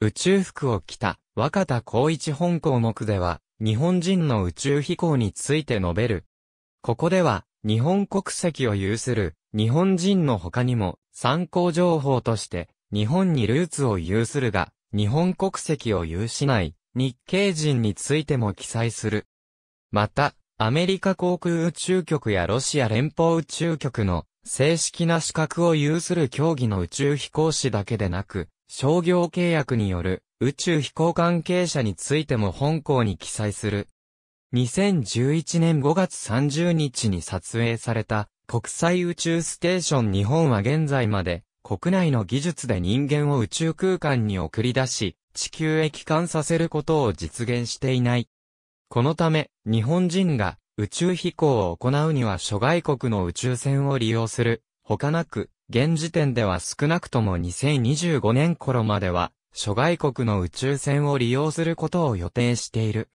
宇宙服を着た若田光一本項目では、日本人の宇宙飛行について述べる。ここでは、日本国籍を有する日本人の他にも、参考情報として、日本にルーツを有するが、日本国籍を有しない日系人についても記載する。また、アメリカ航空宇宙局やロシア連邦宇宙局の正式な資格を有する競技の宇宙飛行士だけでなく、商業契約による宇宙飛行関係者についても本校に記載する。2011年5月30日に撮影された国際宇宙ステーション日本は現在まで国内の技術で人間を宇宙空間に送り出し地球へ帰還させることを実現していない。このため日本人が宇宙飛行を行うには諸外国の宇宙船を利用する他なく現時点では少なくとも2025年頃までは、諸外国の宇宙船を利用することを予定している。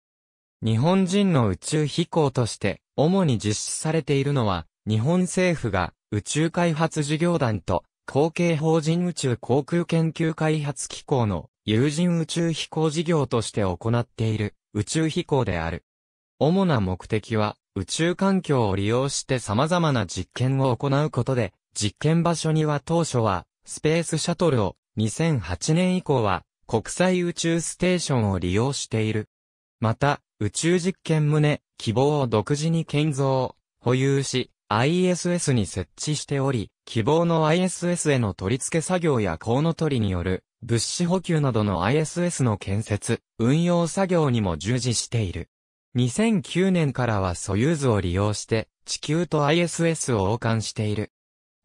日本人の宇宙飛行として、主に実施されているのは、日本政府が宇宙開発事業団と、後継法人宇宙航空研究開発機構の有人宇宙飛行事業として行っている宇宙飛行である。主な目的は宇宙環境を利用して様々な実験を行うことで実験場所には当初は、スペースシャトルを、2008年以降は、国際宇宙ステーションを利用している。また、宇宙実験棟、希望を独自に建造、保有し、ISS に設置しており、希望の ISS への取り付け作業やコウノトリによる物資補給などの ISS の建設、運用作業にも従事している。2009年からはソユーズを利用して地球と ISS を王冠している。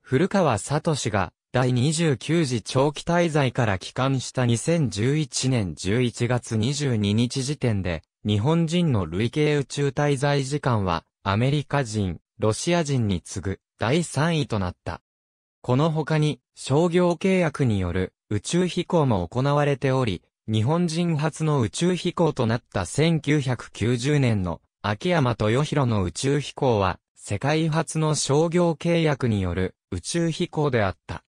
古川聡が第29次長期滞在から帰還した2011年11月22日時点で、日本人の累計宇宙滞在時間は、アメリカ人、ロシア人に次ぐ第3位となった。この他に、商業契約による宇宙飛行も行われており、日本人初の宇宙飛行となった1990年の秋山豊弘の宇宙飛行は、世界初の商業契約による宇宙飛行であった。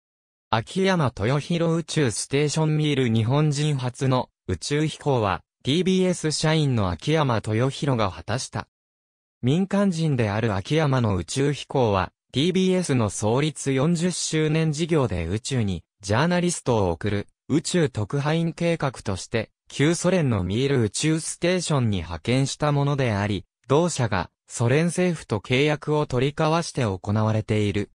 秋山豊弘宇宙ステーションミール日本人初の宇宙飛行は TBS 社員の秋山豊弘が果たした。民間人である秋山の宇宙飛行は TBS の創立40周年事業で宇宙にジャーナリストを送る宇宙特派員計画として旧ソ連のミール宇宙ステーションに派遣したものであり、同社がソ連政府と契約を取り交わして行われている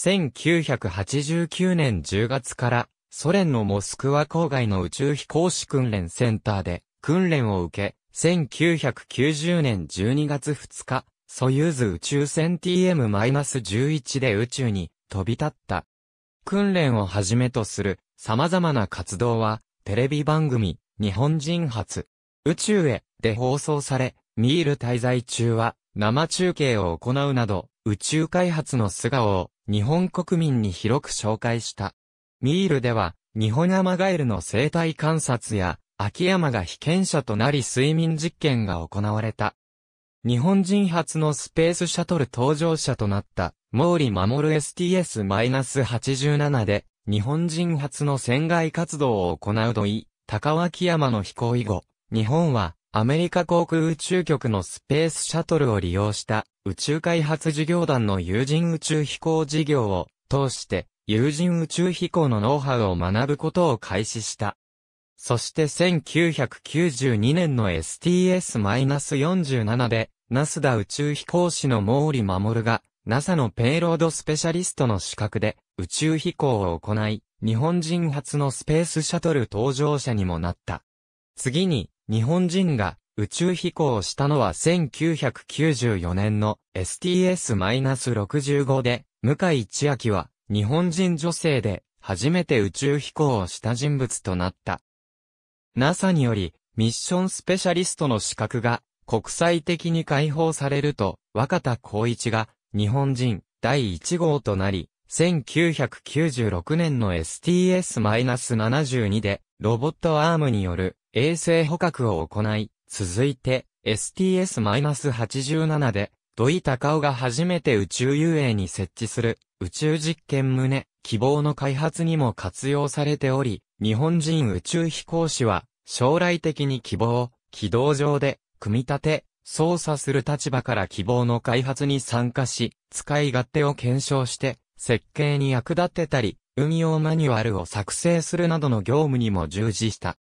1989年10月からソ連のモスクワ郊外の宇宙飛行士訓練センターで訓練を受け、1990年12月2日、ソユーズ宇宙船 TM-11 で宇宙に飛び立った。訓練をはじめとする様々な活動は、テレビ番組、日本人初、宇宙へで放送され、ミール滞在中は生中継を行うなど、宇宙開発の素顔を日本国民に広く紹介した。ミールでは、日本アマガエルの生態観察や、秋山が被験者となり睡眠実験が行われた。日本人初のスペースシャトル搭乗者となった、毛利守 STS-87 で、日本人初の船外活動を行う土井、高脇山の飛行以後、日本は、アメリカ航空宇宙局のスペースシャトルを利用した宇宙開発事業団の有人宇宙飛行事業を通して有人宇宙飛行のノウハウを学ぶことを開始した。そして1992年の STS-47 でナスダ宇宙飛行士の毛利守が NASA のペイロードスペシャリストの資格で宇宙飛行を行い、日本人初のスペースシャトル搭乗者にもなった。次に日本人が宇宙飛行をしたのは1994年の STS-65 で、向井千秋は日本人女性で初めて宇宙飛行をした人物となった。NASA によりミッションスペシャリストの資格が国際的に解放されると若田光一が日本人第1号となり、1996年の STS-72 でロボットアームによる衛星捕獲を行い、続いて STS-87 で、土井隆夫が初めて宇宙遊泳に設置する宇宙実験棟、希望の開発にも活用されており、日本人宇宙飛行士は将来的に希望、軌道上で組み立て、操作する立場から希望の開発に参加し、使い勝手を検証して、設計に役立てたり、運用マニュアルを作成するなどの業務にも従事した。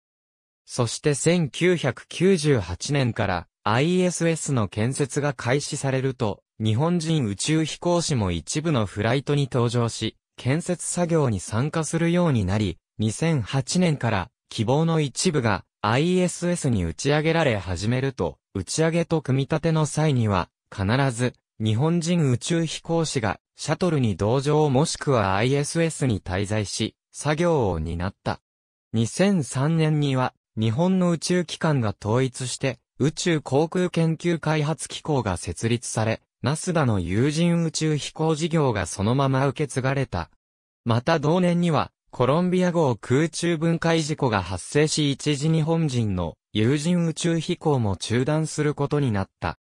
そして1998年から ISS の建設が開始されると、日本人宇宙飛行士も一部のフライトに登場し、建設作業に参加するようになり、2008年から希望の一部が ISS に打ち上げられ始めると、打ち上げと組み立ての際には、必ず日本人宇宙飛行士がシャトルに同乗もしくは ISS に滞在し、作業を担った。2003年には日本の宇宙機関が統一して、宇宙航空研究開発機構が設立され、ナスダの有人宇宙飛行事業がそのまま受け継がれた。また同年には、コロンビア号空中分解事故が発生し一時日本人の有人宇宙飛行も中断することになった。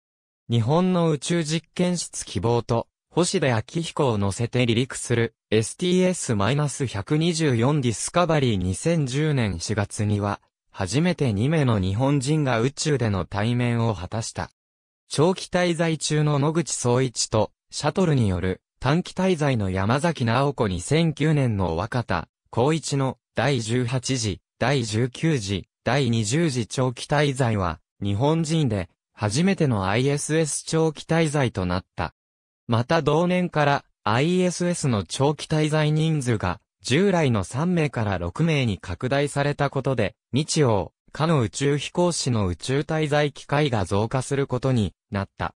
日本の宇宙実験室希望と、星出明彦を乗せて離陸する STS-124 ディスカバリー2010年4月には、初めて2名の日本人が宇宙での対面を果たした。長期滞在中の野口聡一と、シャトルによる短期滞在の山崎直子に2009年の若田、光一の第18次、第19次、第20次長期滞在は、日本人で、初めての ISS 長期滞在となった。また同年から ISS の長期滞在人数が従来の3名から6名に拡大されたことで日曜、かの宇宙飛行士の宇宙滞在機会が増加することになった。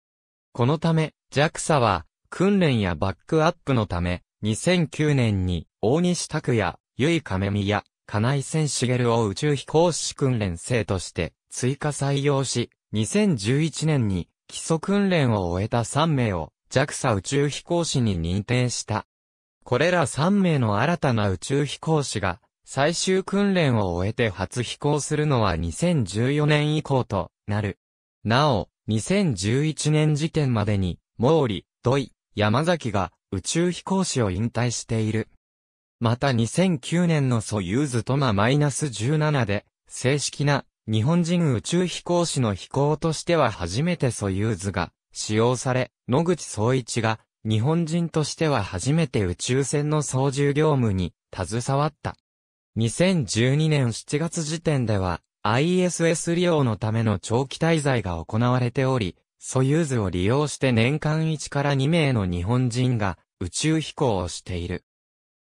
このため、JAXA は、訓練やバックアップのため、2009年に、大西拓也、由井亀美や、金井千茂を宇宙飛行士訓練生として、追加採用し、2011年に、基礎訓練を終えた3名を、JAXA 宇宙飛行士に認定した。これら3名の新たな宇宙飛行士が、最終訓練を終えて初飛行するのは2014年以降となる。なお、2011年時点までに、毛利、土井、山崎が宇宙飛行士を引退している。また2009年のソユーズトマ -17 で、正式な日本人宇宙飛行士の飛行としては初めてソユーズが使用され、野口聡一が日本人としては初めて宇宙船の操縦業務に携わった。2012年7月時点では、ISS 利用のための長期滞在が行われており、ソユーズを利用して年間1から2名の日本人が宇宙飛行をしている。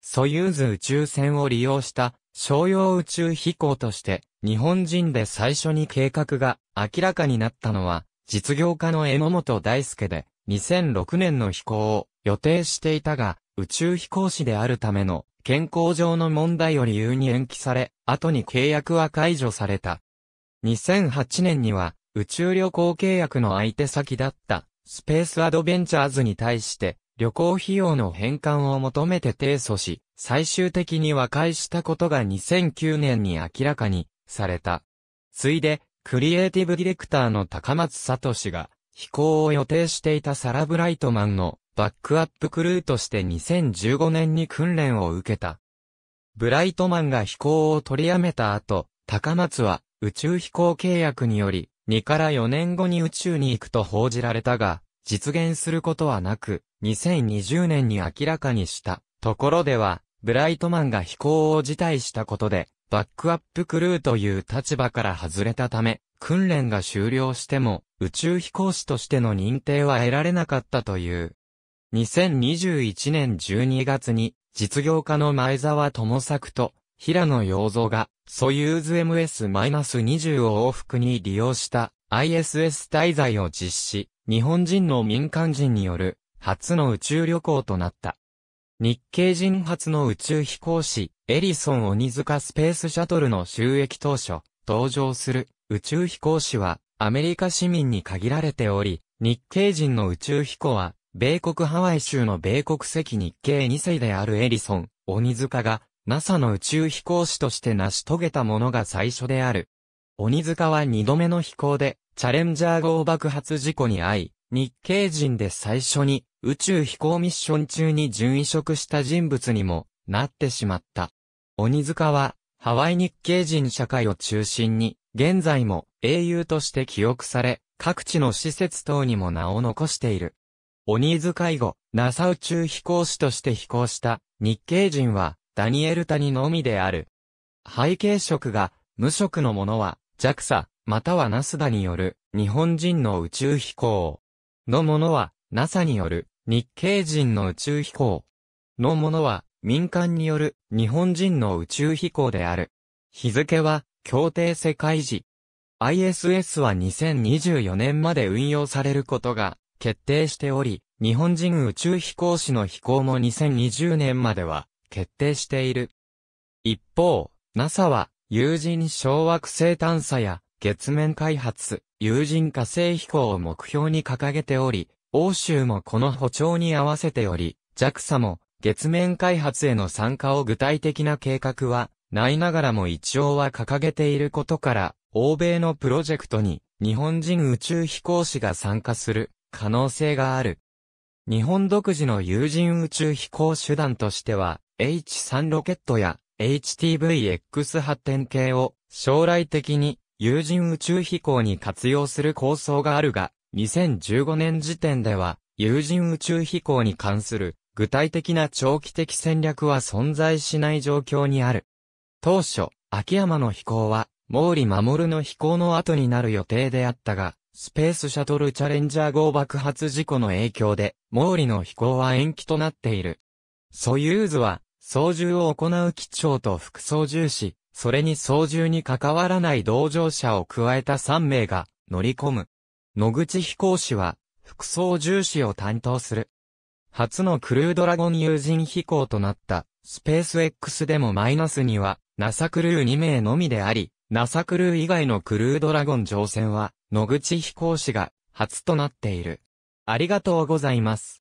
ソユーズ宇宙船を利用した商用宇宙飛行として日本人で最初に計画が明らかになったのは実業家の榎本大輔で2006年の飛行を予定していたが宇宙飛行士であるための健康上の問題を理由に延期され、後に契約は解除された。2008年には、宇宙旅行契約の相手先だった、スペースアドベンチャーズに対して、旅行費用の返還を求めて提訴し、最終的に和解したことが2009年に明らかにされた。ついで、クリエイティブディレクターの高松聡が飛行を予定していたサラ・ブライトマンのバックアップクルーとして2015年に訓練を受けた。ブライトマンが飛行を取りやめた後、高松は宇宙飛行契約により、2から4年後に宇宙に行くと報じられたが、実現することはなく、2020年に明らかにしたところでは、ブライトマンが飛行を辞退したことで、バックアップクルーという立場から外れたため、訓練が終了しても、宇宙飛行士としての認定は得られなかったという。2021年12月に、実業家の前澤友作と、平野陽造が、ソユーズ MS-20 を往復に利用した ISS 滞在を実施、日本人の民間人による初の宇宙旅行となった。日系人初の宇宙飛行士、エリソン鬼塚スペースシャトルの収益当初、登場する宇宙飛行士はアメリカ市民に限られており、日系人の宇宙飛行は米国ハワイ州の米国籍日系2世であるエリソン、鬼塚が、NASA の宇宙飛行士として成し遂げたものが最初である。鬼塚は2度目の飛行で、チャレンジャー号爆発事故に遭い、日系人で最初に宇宙飛行ミッション中に準移植した人物にもなってしまった。鬼塚はハワイ日系人社会を中心に現在も英雄として記憶され各地の施設等にも名を残している。オニーズ介護、ナサ宇宙飛行士として飛行した日系人はダニエル谷のみである。背景色が無色のものは JAXA または n a s a による日本人の宇宙飛行のものは NASA による日系人の宇宙飛行のものは民間による日本人の宇宙飛行である。日付は協定世界時。ISS は2024年まで運用されることが決定しており、日本人宇宙飛行士の飛行も2020年までは決定している。一方、NASA は有人小惑星探査や月面開発、有人火星飛行を目標に掲げており、欧州もこの歩調に合わせており、JAXA も月面開発への参加を具体的な計画はないながらも一応は掲げていることから、欧米のプロジェクトに日本人宇宙飛行士が参加する可能性がある。日本独自の有人宇宙飛行手段としては、H3 ロケットや HTVX 発展系を将来的に有人宇宙飛行に活用する構想があるが、2015年時点では有人宇宙飛行に関する具体的な長期的戦略は存在しない状況にある。当初、秋山の飛行は毛利守の飛行の後になる予定であったが、スペースシャトルチャレンジャー号爆発事故の影響で、毛利の飛行は延期となっている。ソユーズは、操縦を行う機長と副操縦士、それに操縦に関わらない同乗者を加えた3名が乗り込む。野口飛行士は副操縦士を担当する。初のクルードラゴン有人飛行となったスペース X でもマイナスには NASA クルー2名のみであり、NASA クルー以外のクルードラゴン乗船は野口飛行士が初となっている。ありがとうございます。